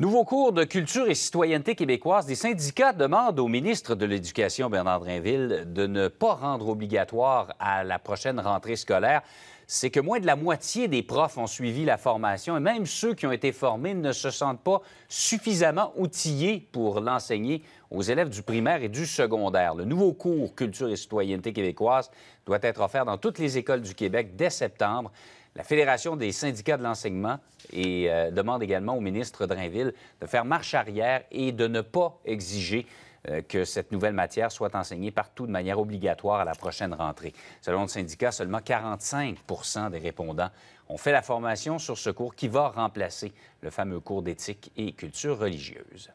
Nouveau cours de culture et citoyenneté québécoise, des syndicats demandent au ministre de l'Éducation, Bernard Drinville, de ne pas rendre obligatoire à la prochaine rentrée scolaire. C'est que moins de la moitié des profs ont suivi la formation et même ceux qui ont été formés ne se sentent pas suffisamment outillés pour l'enseigner aux élèves du primaire et du secondaire. Le nouveau cours Culture et citoyenneté québécoise doit être offert dans toutes les écoles du Québec dès septembre. La Fédération des syndicats de l'enseignement et, euh, demande également au ministre Drainville de faire marche arrière et de ne pas exiger euh, que cette nouvelle matière soit enseignée partout de manière obligatoire à la prochaine rentrée. Selon le syndicat, seulement 45 des répondants ont fait la formation sur ce cours qui va remplacer le fameux cours d'éthique et culture religieuse.